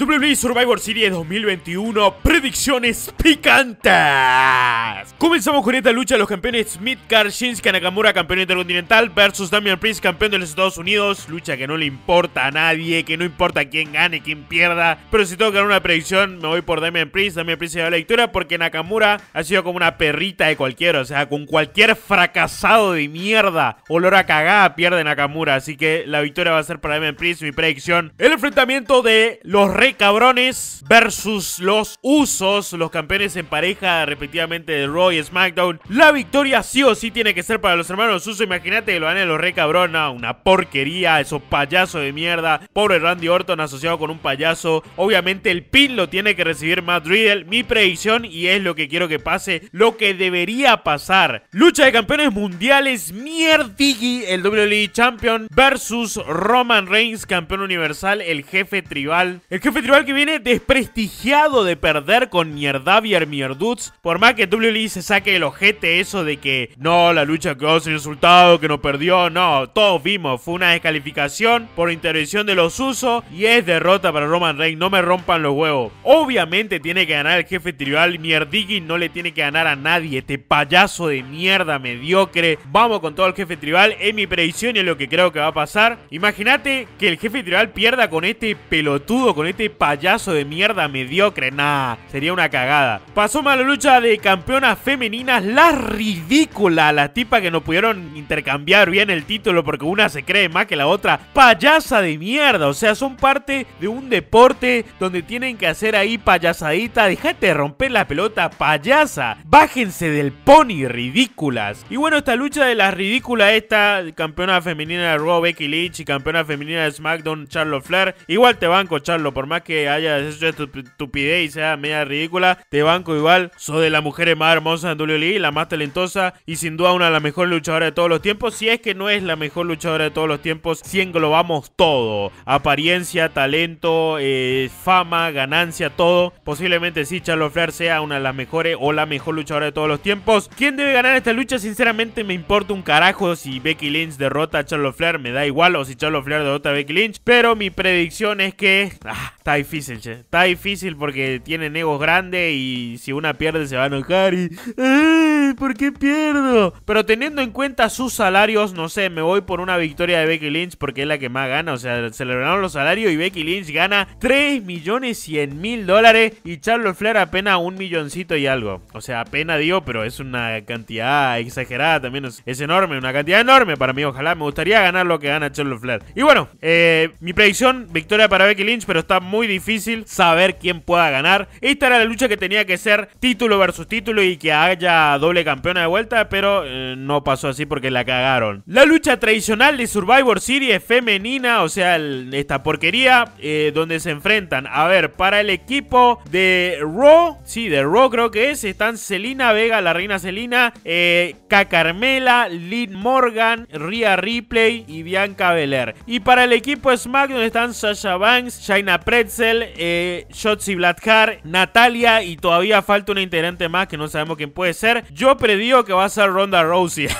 WWE Survivor Series 2021 Predicciones picantes Comenzamos con esta lucha de los campeones Smith Shinsuke Nakamura campeón intercontinental versus Damian Priest campeón de los Estados Unidos Lucha que no le importa a nadie, que no importa quién gane, quién pierda Pero si tengo que dar una predicción me voy por Damian Priest, Damian Priest se la lectura. porque Nakamura ha sido como una perrita de cualquiera O sea, con cualquier fracasado de mierda, olor a cagada pierde Nakamura Así que la victoria va a ser para Damian Priest, mi predicción El enfrentamiento de los reyes Cabrones versus los Usos, los campeones en pareja respectivamente de Roy y SmackDown. La victoria sí o sí tiene que ser para los hermanos Usos. Imagínate que lo ganen los re cabrona una porquería, esos payasos de mierda. Pobre Randy Orton asociado con un payaso. Obviamente el pin lo tiene que recibir Matt Riddle. Mi predicción y es lo que quiero que pase, lo que debería pasar. Lucha de campeones mundiales, Mierdigi, el WWE Champion versus Roman Reigns, campeón universal, el jefe tribal. El jefe Tribal que viene desprestigiado de perder con Mierdavier Mierduts. Por más que WLI se saque el ojete eso de que no, la lucha quedó sin resultado, que no perdió. No, todos vimos. Fue una descalificación por intervención de los usos y es derrota para Roman Reigns. No me rompan los huevos. Obviamente tiene que ganar el jefe tribal. Mierdigui no le tiene que ganar a nadie. Este payaso de mierda mediocre. Vamos con todo el jefe tribal. Es mi predicción y es lo que creo que va a pasar. Imagínate que el jefe tribal pierda con este pelotudo, con este este payaso de mierda mediocre. nada, sería una cagada. Pasó mala lucha de campeonas femeninas, la ridícula, la tipa que no pudieron intercambiar bien el título porque una se cree más que la otra. Payasa de mierda, o sea, son parte de un deporte donde tienen que hacer ahí payasadita. Dejate de romper la pelota, payasa. Bájense del pony, ridículas. Y bueno, esta lucha de las ridículas, esta campeona femenina de Raw Becky Lynch y campeona femenina de SmackDown Charlotte Flair. Igual te banco Charlo por más que haya hecho estupidez y sea media ridícula, te banco igual. Soy de la mujer más hermosas en WWE, la más talentosa y sin duda una de las mejores luchadoras de todos los tiempos. Si es que no es la mejor luchadora de todos los tiempos, si englobamos todo: apariencia, talento, eh, fama, ganancia, todo. Posiblemente si Charlotte Flair sea una de las mejores o la mejor luchadora de todos los tiempos. ¿Quién debe ganar esta lucha? Sinceramente, me importa un carajo si Becky Lynch derrota a Charlotte Flair, me da igual, o si Charlotte Flair derrota a Becky Lynch. Pero mi predicción es que. Ah, Está difícil, che. Está difícil porque tiene egos grande y si una pierde se va a enojar y... ¡Ah! ¿Por qué pierdo? Pero teniendo en cuenta sus salarios, no sé, me voy por una victoria de Becky Lynch porque es la que más gana. O sea, celebraron los salarios y Becky Lynch gana 3 millones 100 mil dólares y Charlotte Flair apenas un milloncito y algo. O sea, apenas digo, pero es una cantidad exagerada también. Es, enorme, una cantidad enorme para mí. Ojalá me gustaría ganar lo que gana Charlotte Flair. Y bueno, eh, mi predicción, victoria para Becky Lynch, pero está muy difícil saber quién pueda ganar. Esta era la lucha que tenía que ser título versus título y que haya dos campeona de vuelta, pero eh, no pasó así porque la cagaron. La lucha tradicional de Survivor Series femenina, o sea, esta porquería, eh, donde se enfrentan. A ver, para el equipo de Raw, sí, de Raw creo que es, están Celina Vega, la reina Celina, eh, K. Carmela, Lynn Morgan, Rhea Ripley y Bianca Belair. Y para el equipo SmackDown están Sasha Banks, Shaina Pretzel, eh, Shotzi Blackheart, Natalia y todavía falta una integrante más que no sabemos quién puede ser. Yo predigo que va a ser Ronda Rousey.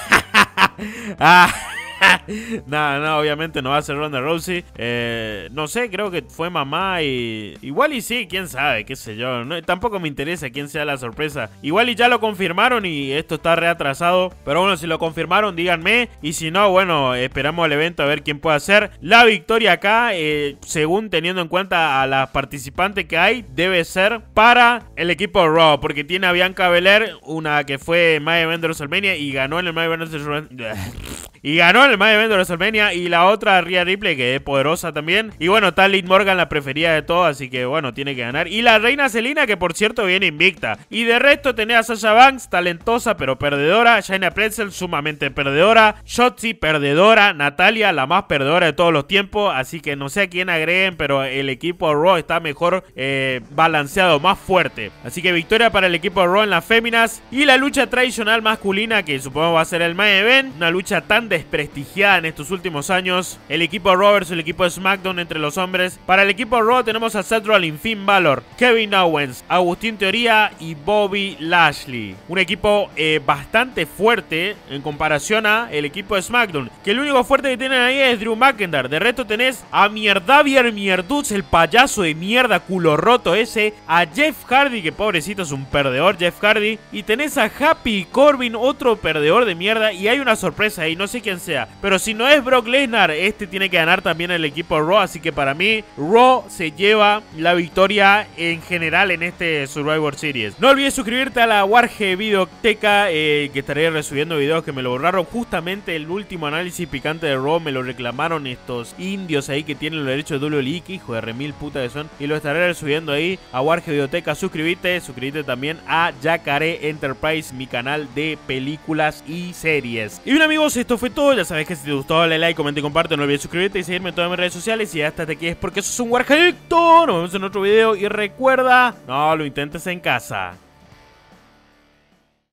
Ah. Nada, no, no, obviamente no va a ser Ronda Rousey. Eh, no sé, creo que fue mamá y. Igual y sí, quién sabe, qué sé yo. No, tampoco me interesa quién sea la sorpresa. Igual y ya lo confirmaron y esto está reatrasado. Pero bueno, si lo confirmaron, díganme. Y si no, bueno, esperamos el evento a ver quién puede hacer. La victoria acá, eh, según teniendo en cuenta a las participantes que hay, debe ser para el equipo Raw. Porque tiene a Bianca Belair, una que fue Mae Event Armenia y ganó en el Mae WrestleMania. Y ganó el más Event de WrestleMania. Y la otra Rhea Ripley, que es poderosa también. Y bueno, tal Morgan la preferida de todo, así que bueno, tiene que ganar. Y la reina Selina, que por cierto viene invicta. Y de resto tenía a Sasha Banks, talentosa pero perdedora. Shaina Pretzel, sumamente perdedora. Shotzi, perdedora. Natalia, la más perdedora de todos los tiempos. Así que no sé a quién agreguen, pero el equipo Raw está mejor eh, balanceado, más fuerte. Así que victoria para el equipo Raw en las féminas. Y la lucha tradicional masculina, que supongo va a ser el main event. Una lucha tan desprestigiada en estos últimos años. El equipo Roberts, el equipo de SmackDown entre los hombres. Para el equipo Raw tenemos a Seth Rollins, Finn Balor, Kevin Owens, Agustín Teoría y Bobby Lashley. Un equipo eh, bastante fuerte en comparación a el equipo de SmackDown. Que el único fuerte que tienen ahí es Drew McIntyre. De resto tenés a Mierdavier Mierduz, el payaso de mierda culo roto ese. A Jeff Hardy, que pobrecito es un perdedor Jeff Hardy. Y tenés a Happy Corbin, otro perdedor de mierda. Y hay una sorpresa ahí, no sé quien sea. Pero si no es Brock Lesnar, este tiene que ganar también el equipo Raw. Así que para mí, Raw se lleva la victoria en general en este Survivor Series. No olvides suscribirte a la Warge Videoteca, eh, que estaré resubiendo videos que me lo borraron. Justamente el último análisis picante de Raw me lo reclamaron estos indios ahí que tienen el derecho de leaky hijo de remil puta que son. Y lo estaré resubiendo ahí a Warge Videoteca. Suscríbete, suscríbete también a Yacaré Enterprise, mi canal de películas y series. Y bueno amigos, esto fue ya sabes que si te gustó, dale like, comenta y comparte. No olvides suscribirte y seguirme en todas mis redes sociales. Y hasta aquí es porque eso es un Warjadicto. Nos vemos en otro video. Y recuerda, no lo intentes en casa.